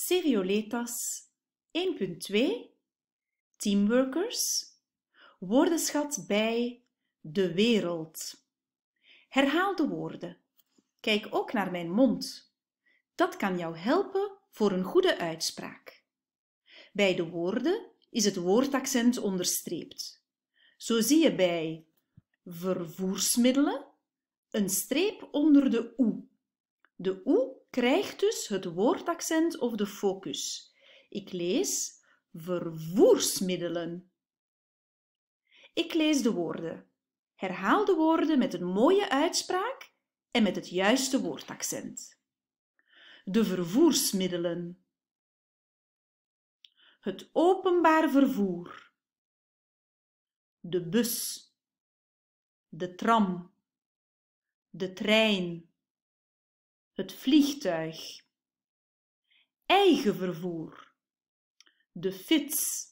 Serioletas 1.2 Teamworkers Woordenschat bij de wereld. Herhaal de woorden. Kijk ook naar mijn mond. Dat kan jou helpen voor een goede uitspraak. Bij de woorden is het woordaccent onderstreept. Zo zie je bij vervoersmiddelen een streep onder de oe. De oe krijgt dus het woordaccent of de focus. Ik lees vervoersmiddelen. Ik lees de woorden. Herhaal de woorden met een mooie uitspraak en met het juiste woordaccent. De vervoersmiddelen. Het openbaar vervoer. De bus. De tram. De trein het vliegtuig, eigen vervoer, de fiets,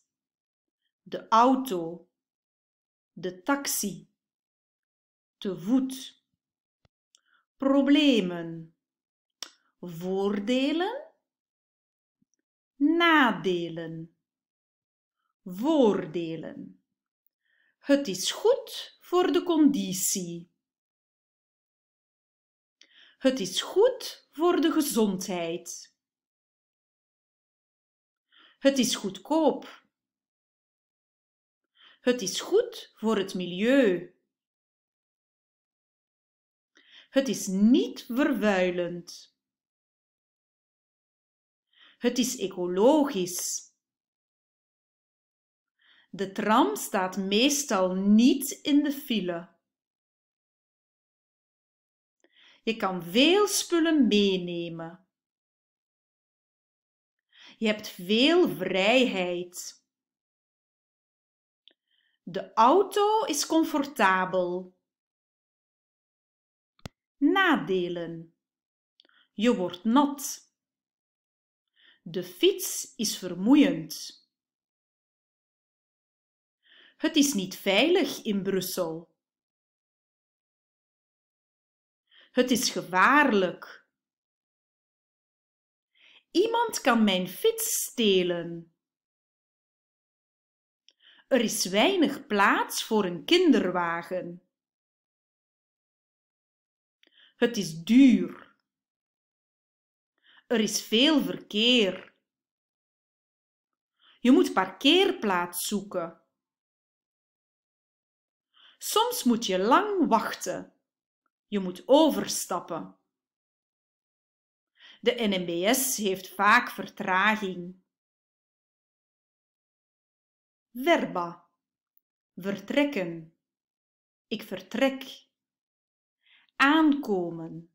de auto, de taxi, te voet, problemen, voordelen, nadelen, voordelen. Het is goed voor de conditie. Het is goed voor de gezondheid. Het is goedkoop. Het is goed voor het milieu. Het is niet vervuilend. Het is ecologisch. De tram staat meestal niet in de file. Je kan veel spullen meenemen. Je hebt veel vrijheid. De auto is comfortabel. Nadelen. Je wordt nat. De fiets is vermoeiend. Het is niet veilig in Brussel. Het is gevaarlijk. Iemand kan mijn fiets stelen. Er is weinig plaats voor een kinderwagen. Het is duur. Er is veel verkeer. Je moet parkeerplaats zoeken. Soms moet je lang wachten. Je moet overstappen. De NMBS heeft vaak vertraging. Verba. Vertrekken. Ik vertrek. Aankomen.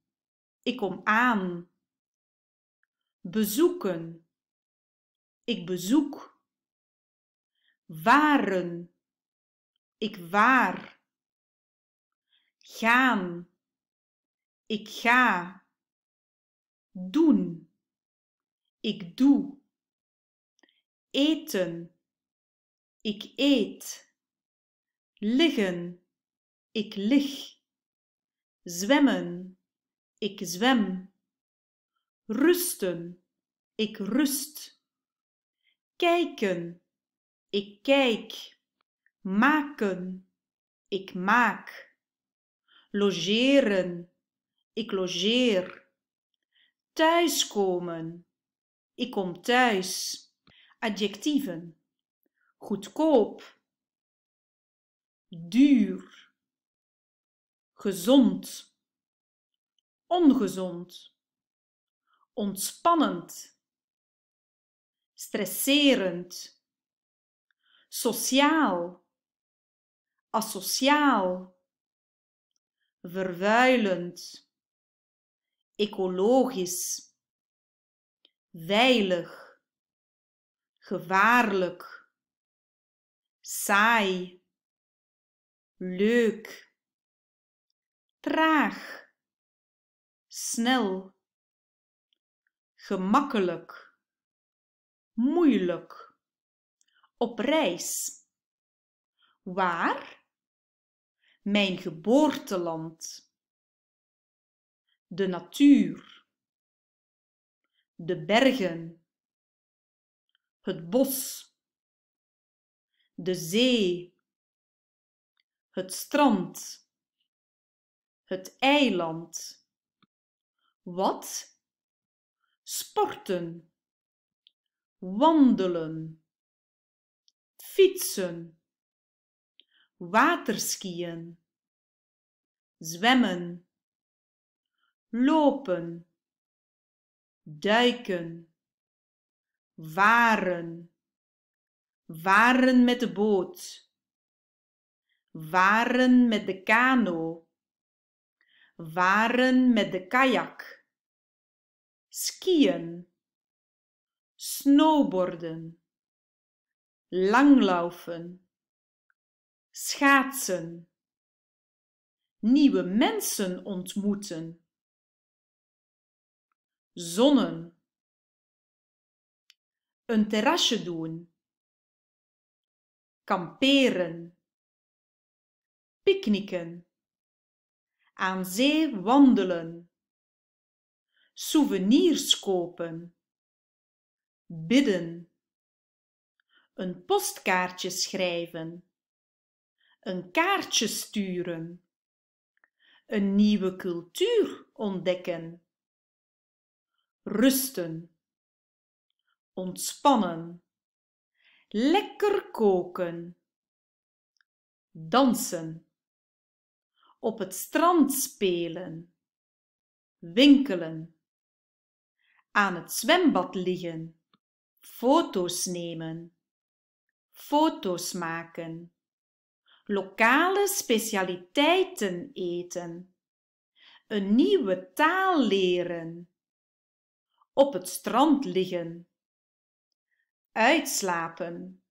Ik kom aan. Bezoeken. Ik bezoek. Waren. Ik waar. Gaan. Ik ga. Doen. Ik doe. Eten. Ik eet. Liggen. Ik lig. Zwemmen. Ik zwem. Rusten. Ik rust. Kijken. Ik kijk. Maken. Ik maak. Logeren ik logeer. Thuiskomen. Ik kom thuis. Adjectieven. Goedkoop. Duur. Gezond. Ongezond. Ontspannend. Stresserend. Sociaal. Asociaal. Vervuilend ecologisch, veilig, gevaarlijk, saai, leuk, traag, snel, gemakkelijk, moeilijk, op reis. Waar? Mijn geboorteland de natuur, de bergen, het bos, de zee, het strand, het eiland. Wat? Sporten, wandelen, fietsen, waterskiën, zwemmen lopen, duiken, varen, varen met de boot, varen met de kano, varen met de kajak, skiën, snowboarden, langlaufen, schaatsen, nieuwe mensen ontmoeten zonnen. Een terrasje doen. Kamperen. Picknicken. Aan zee wandelen. Souvenirs kopen. Bidden. Een postkaartje schrijven. Een kaartje sturen. Een nieuwe cultuur ontdekken rusten, ontspannen, lekker koken, dansen, op het strand spelen, winkelen, aan het zwembad liggen, foto's nemen, foto's maken, lokale specialiteiten eten, een nieuwe taal leren op het strand liggen, uitslapen,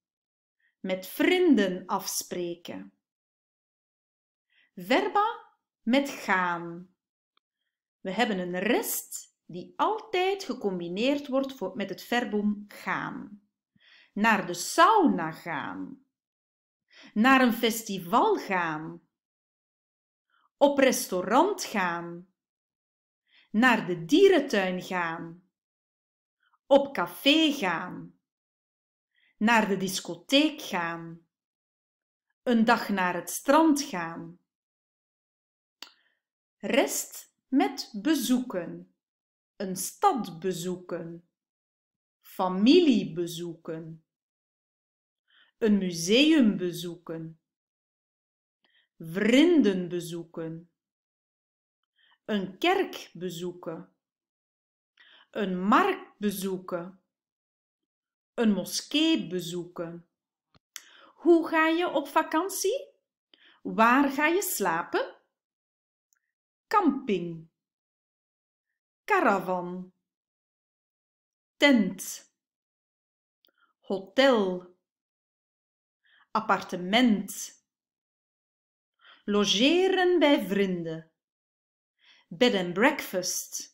met vrienden afspreken. Verba met gaan. We hebben een rest die altijd gecombineerd wordt met het verbum gaan. Naar de sauna gaan. Naar een festival gaan. Op restaurant gaan. Naar de dierentuin gaan op café gaan, naar de discotheek gaan, een dag naar het strand gaan. Rest met bezoeken, een stad bezoeken, familie bezoeken, een museum bezoeken, vrienden bezoeken, een kerk bezoeken een markt bezoeken, een moskee bezoeken. Hoe ga je op vakantie? Waar ga je slapen? Camping, caravan, tent, hotel, appartement logeren bij vrienden, bed and breakfast,